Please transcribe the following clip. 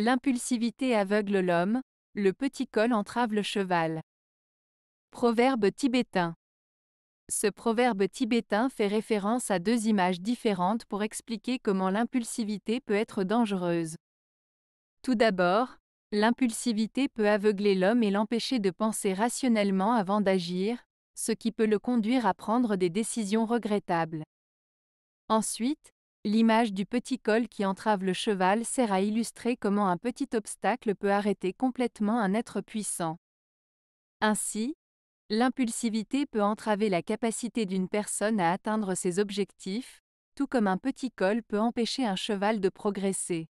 L'impulsivité aveugle l'homme, le petit col entrave le cheval. Proverbe tibétain. Ce proverbe tibétain fait référence à deux images différentes pour expliquer comment l'impulsivité peut être dangereuse. Tout d'abord, l'impulsivité peut aveugler l'homme et l'empêcher de penser rationnellement avant d'agir, ce qui peut le conduire à prendre des décisions regrettables. Ensuite, L'image du petit col qui entrave le cheval sert à illustrer comment un petit obstacle peut arrêter complètement un être puissant. Ainsi, l'impulsivité peut entraver la capacité d'une personne à atteindre ses objectifs, tout comme un petit col peut empêcher un cheval de progresser.